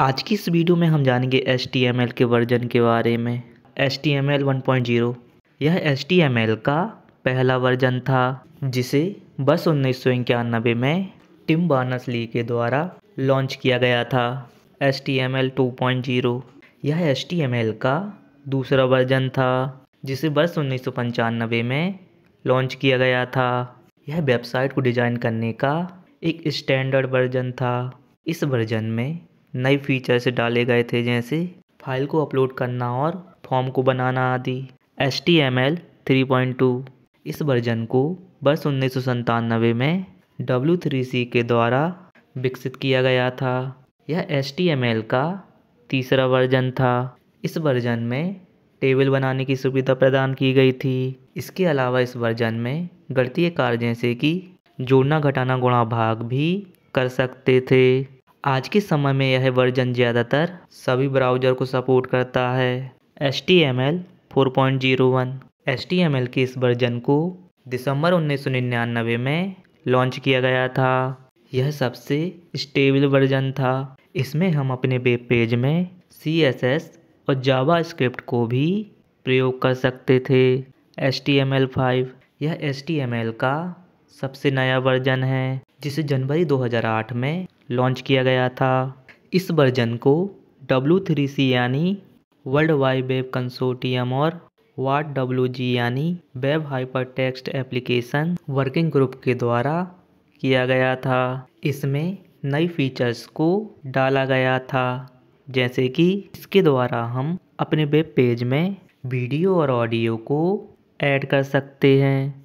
आज की इस वीडियो में हम जानेंगे एस के वर्जन के बारे में एस टी 1.0 यह एस का पहला वर्जन था जिसे बस उन्नीस में टिम बानस ली के द्वारा लॉन्च किया गया था पॉइंट 2.0 यह एल का दूसरा वर्जन था जिसे बस उन्नीस में लॉन्च किया गया था यह वेबसाइट को डिज़ाइन करने का एक स्टैंडर्ड वर्जन था इस वर्जन में नए फीचर्स डाले गए थे जैसे फाइल को अपलोड करना और फॉर्म को बनाना आदि S T M L three point two इस वर्जन को वर्ष उन्नीस सौ में डब्ल्यू थ्री सी के द्वारा विकसित किया गया था यह एस टी एम एल का तीसरा वर्जन था इस वर्जन में टेबल बनाने की सुविधा प्रदान की गई थी इसके अलावा इस वर्जन में गणतीय कार्य जैसे कि जोड़ना घटाना गुणा भाग भी कर सकते थे आज के समय में यह वर्जन ज़्यादातर सभी ब्राउज़र को सपोर्ट करता है S T M L four point zero one S T M L के इस वर्जन को दिसंबर उन्नीस सौ निन्यानवे में लॉन्च किया गया था यह सबसे स्टेबल वर्जन था इसमें हम अपने वेब पेज में सी एस एस और जावा स्क्रिप्ट को भी प्रयोग कर सकते थे S T M L five यह एस टी एम एल का सबसे नया वर्जन है जिसे जनवरी 2008 में लॉन्च किया गया था इस वर्जन को सी यानी वर्ल्ड वाइड वेब कंसोर्टियम और वाट डब्ल्यू यानी web hypertext application working group के द्वारा किया गया था इसमें नई फीचर्स को डाला गया था जैसे कि इसके द्वारा हम अपने वेब पेज में वीडियो और ऑडियो को ऐड कर सकते हैं